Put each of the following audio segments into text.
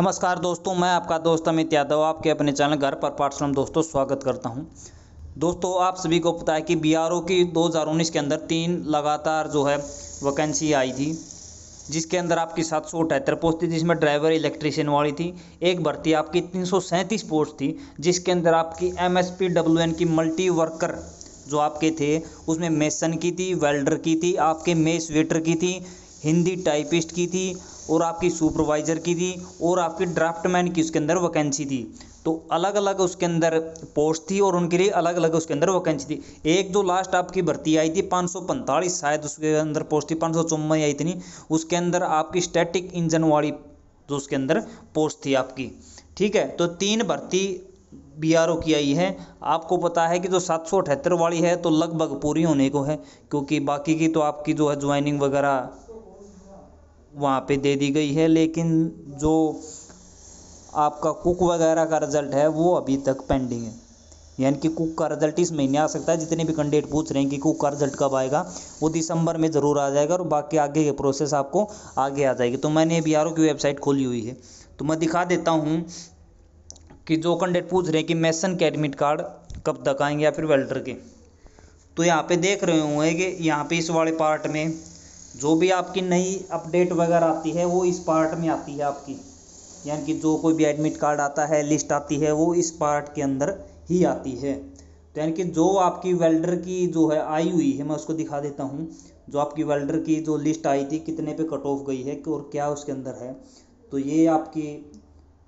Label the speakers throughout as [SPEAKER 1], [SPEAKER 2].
[SPEAKER 1] नमस्कार दोस्तों मैं आपका दोस्त अमित यादव आपके अपने चैनल घर पर पाठश्रम दोस्तों स्वागत करता हूं दोस्तों आप सभी को पता है कि बी की 2019 के अंदर तीन लगातार जो है वैकेंसी आई थी जिसके अंदर आपकी सात सौ अठहत्तर पोस्ट थी जिसमें ड्राइवर इलेक्ट्रीशियन वाली थी एक भर्ती आपकी तीन सौ सैंतीस पोस्ट थी जिसके अंदर आपकी M S P W N की मल्टी वर्कर जो आपके थे उसमें मेसन की थी वेल्डर की थी आपके मेस वेटर की थी हिंदी टाइपिस्ट की थी और आपकी सुपरवाइज़र की थी और आपकी ड्राफ्टमैन की उसके अंदर वैकेंसी थी तो अलग अलग उसके अंदर पोस्ट थी और उनके लिए अलग अलग उसके अंदर वैकेंसी थी एक जो लास्ट आपकी भर्ती आई थी पाँच सौ पैंतालीस शायद उसके अंदर पोस्ट थी पाँच सौ चौवन या उसके अंदर आपकी स्टैटिक इंजन वाली जो तो उसके अंदर पोस्ट थी आपकी ठीक है तो तीन भर्ती बी आर ओ की आई है आपको पता है कि जो सात सौ अठहत्तर वाली है तो लगभग पूरी होने को है क्योंकि बाकी की तो आपकी जो है ज्वाइनिंग वगैरह वहाँ पे दे दी गई है लेकिन जो आपका कुक वगैरह का रिज़ल्ट है वो अभी तक पेंडिंग है यानी कि कुक का रिज़ल्ट इस महीने आ सकता है जितने भी कैंडिडेट पूछ रहे हैं कि कुक का रिज़ल्ट कब आएगा वो दिसंबर में ज़रूर आ जाएगा और बाकी आगे के प्रोसेस आपको आगे आ जाएगी तो मैंने बी की वेबसाइट खोली हुई है तो मैं दिखा देता हूँ कि जो कैंडिडेट पूछ रहे हैं कि मैसन के एडमिट कार्ड कब तक आएंगे या फिर वेल्डर के तो यहाँ पे देख रहे होंगे कि यहाँ पे इस वाले पार्ट में जो भी आपकी नई अपडेट वगैरह आती है वो इस पार्ट में आती है आपकी यानी कि जो कोई भी एडमिट कार्ड आता है लिस्ट आती है वो इस पार्ट के अंदर ही आती है तो यानी कि जो आपकी वेल्डर की जो है आई हुई है मैं उसको दिखा देता हूँ जो आपकी वेल्डर की जो लिस्ट आई थी कितने पे कट ऑफ गई है और क्या उसके अंदर है तो ये आपकी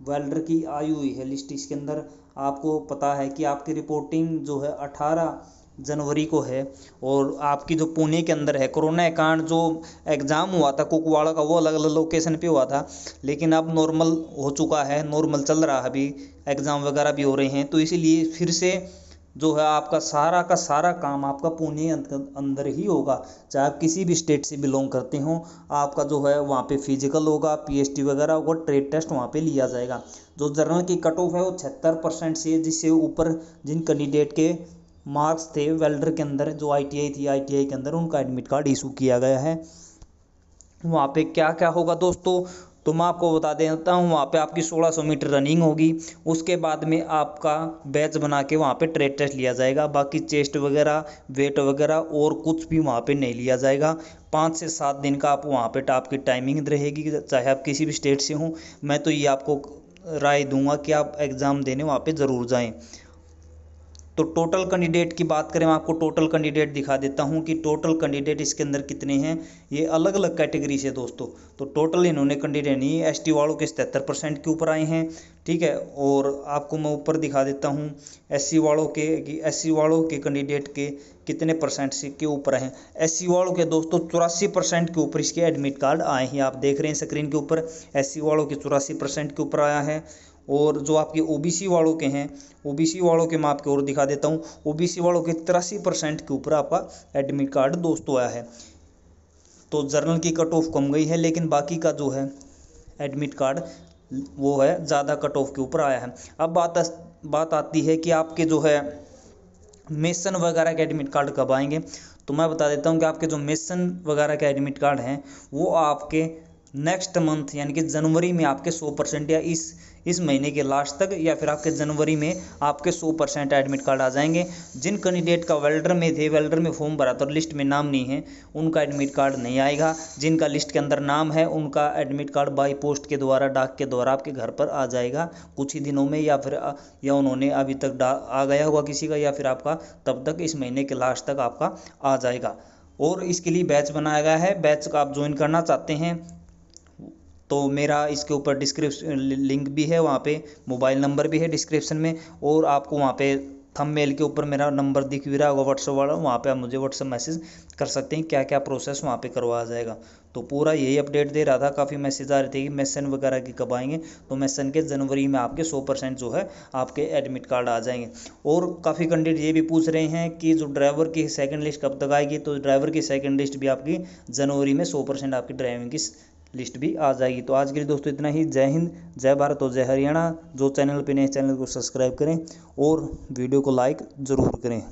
[SPEAKER 1] वेल्डर की आई हुई है लिस्ट इसके अंदर आपको पता है कि आपकी रिपोर्टिंग जो है अठारह जनवरी को है और आपकी जो पुणे के अंदर है कोरोना कारण जो एग्ज़ाम हुआ था कुकवाड़ा का वो अलग अलग लोकेशन पे हुआ था लेकिन अब नॉर्मल हो चुका है नॉर्मल चल रहा है अभी एग्ज़ाम वगैरह भी हो रहे हैं तो इसीलिए फिर से जो है आपका सारा का सारा काम आपका पुणे अंदर ही होगा चाहे आप किसी भी स्टेट से बिलोंग करते हों आपका जो है वहाँ पे फिजिकल होगा पीएचडी वगैरह होगा ट्रेड टेस्ट वहाँ पे लिया जाएगा जो जर्नल की कट ऑफ है वो छिहत्तर परसेंट से जिससे ऊपर जिन कैंडिडेट के मार्क्स थे वेल्डर के अंदर जो आईटीआई थी आईटीआई के अंदर उनका एडमिट कार्ड इशू किया गया है वहाँ पे क्या क्या होगा दोस्तों तो मैं आपको बता देता हूँ वहाँ पे आपकी 1600 मीटर रनिंग होगी उसके बाद में आपका बैच बना के वहाँ पे ट्रेड टेस्ट लिया जाएगा बाकी चेस्ट वगैरह वेट वगैरह और कुछ भी वहाँ पे नहीं लिया जाएगा पाँच से सात दिन का आप वहाँ पे आपकी टाइमिंग रहेगी चाहे आप किसी भी स्टेट से हों मैं तो ये आपको राय दूंगा कि आप एग्ज़ाम देने वहाँ पर ज़रूर जाएँ तो टोटल कैंडिडेट की बात करें मैं आपको टोटल कैंडिडेट दिखा देता हूं कि टोटल कैंडिडेट इसके अंदर कितने हैं ये अलग अलग कैटेगरी से दोस्तों तो टोटल इन्होंने कैंडिडेट नहीं एस टी वालों के सतहत्तर परसेंट के ऊपर आए हैं ठीक है और आपको मैं ऊपर दिखा देता हूँ एस सी वालों के एस वालों के कैंडिडेट के कितने परसेंट से के ऊपर हैं एस वालों के दोस्तों चौरासी परसेंट के ऊपर इसके एडमिट कार्ड आए हैं आप देख रहे हैं स्क्रीन के ऊपर एस वालों के चौरासी परसेंट के ऊपर आया है और जो आपके ओबीसी वालों के हैं ओबीसी वालों के मैं आपको और दिखा देता हूँ ओबीसी वालों के तिरासी परसेंट के ऊपर आपका एडमिट कार्ड दोस्तों आया है तो जर्नल की कट ऑफ कम गई है लेकिन बाकी का जो है एडमिट कार्ड वो है ज़्यादा कट ऑफ के ऊपर आया है अब बात बात आती है कि आपके जो है मेसन वगैरह के एडमिट कार्ड कब आएंगे तो मैं बता देता हूँ कि आपके जो मेसन वगैरह के एडमिट कार्ड हैं वो आपके नेक्स्ट मंथ यानी कि जनवरी में आपके 100 परसेंट या इस इस महीने के लास्ट तक या फिर आपके जनवरी में आपके 100 परसेंट एडमिट कार्ड आ जाएंगे जिन कैंडिडेट का वेल्डर में थे वेल्डर में फॉर्म भरा था और लिस्ट में नाम नहीं है उनका एडमिट कार्ड नहीं आएगा जिनका लिस्ट के अंदर नाम है उनका एडमिट कार्ड बाई पोस्ट के द्वारा डाक के द्वारा आपके घर पर आ जाएगा कुछ ही दिनों में या फिर या उन्होंने अभी तक आ गया हुआ किसी का या फिर आपका तब तक इस महीने के लास्ट तक आपका आ जाएगा और इसके लिए बैच बनाया गया है बैच का आप ज्वाइन करना चाहते हैं तो मेरा इसके ऊपर डिस्क्रिप्शन लिंक भी है वहाँ पे मोबाइल नंबर भी है डिस्क्रिप्शन में और आपको वहाँ पे थम मेल के ऊपर मेरा नंबर दिख भी रहा होगा व्हाट्सअप वाला वहाँ पे आप मुझे व्हाट्सअप मैसेज कर सकते हैं क्या क्या प्रोसेस वहाँ पे करवाया जाएगा तो पूरा यही अपडेट दे रहा था काफ़ी मैसेज आ रहे थे कि मैसन वगैरह की कब आएंगे तो मैसेन के जनवरी में आपके सौ परसेंट जो है आपके एडमिट कार्ड आ जाएंगे और काफ़ी कैंडिडेट ये भी पूछ रहे हैं कि जो ड्राइवर की सेकेंड लिस्ट कब तक आएगी तो ड्राइवर की सेकेंड लिस्ट भी आपकी जनवरी में सौ परसेंट आपकी ड्राइविंग की लिस्ट भी आ जाएगी तो आज के लिए दोस्तों इतना ही जय हिंद जय भारत और जय हरियाणा जो चैनल पर नए चैनल को सब्सक्राइब करें और वीडियो को लाइक ज़रूर करें